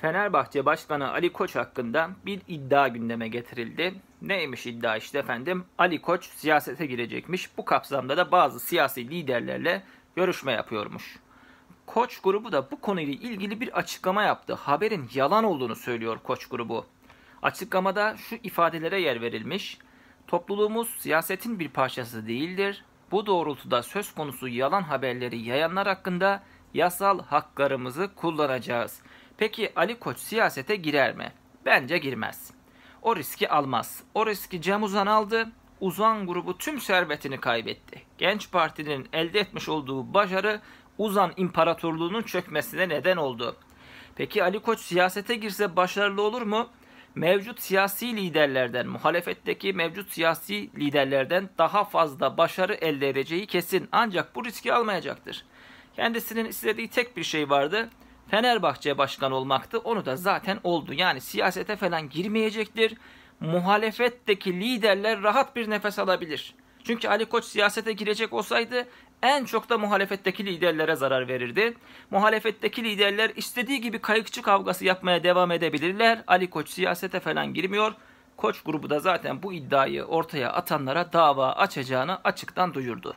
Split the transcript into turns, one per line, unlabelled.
Fenerbahçe Başkanı Ali Koç hakkında bir iddia gündeme getirildi. Neymiş iddia işte efendim? Ali Koç siyasete girecekmiş. Bu kapsamda da bazı siyasi liderlerle görüşme yapıyormuş. Koç grubu da bu konuyla ilgili bir açıklama yaptı. Haberin yalan olduğunu söylüyor Koç grubu. Açıklamada şu ifadelere yer verilmiş. Topluluğumuz siyasetin bir parçası değildir. Bu doğrultuda söz konusu yalan haberleri yayanlar hakkında yasal haklarımızı kullanacağız.'' Peki Ali Koç siyasete girer mi? Bence girmez. O riski almaz. O riski Cem Uzan aldı. Uzan grubu tüm servetini kaybetti. Genç Parti'nin elde etmiş olduğu başarı Uzan İmparatorluğu'nun çökmesine neden oldu. Peki Ali Koç siyasete girse başarılı olur mu? Mevcut siyasi liderlerden, muhalefetteki mevcut siyasi liderlerden daha fazla başarı elde edeceği kesin. Ancak bu riski almayacaktır. Kendisinin istediği tek bir şey vardı Fenerbahçe başkan olmaktı. Onu da zaten oldu. Yani siyasete falan girmeyecektir. Muhalefetteki liderler rahat bir nefes alabilir. Çünkü Ali Koç siyasete girecek olsaydı en çok da muhalefetteki liderlere zarar verirdi. Muhalefetteki liderler istediği gibi kayıkçı kavgası yapmaya devam edebilirler. Ali Koç siyasete falan girmiyor. Koç grubu da zaten bu iddiayı ortaya atanlara dava açacağını açıktan duyurdu.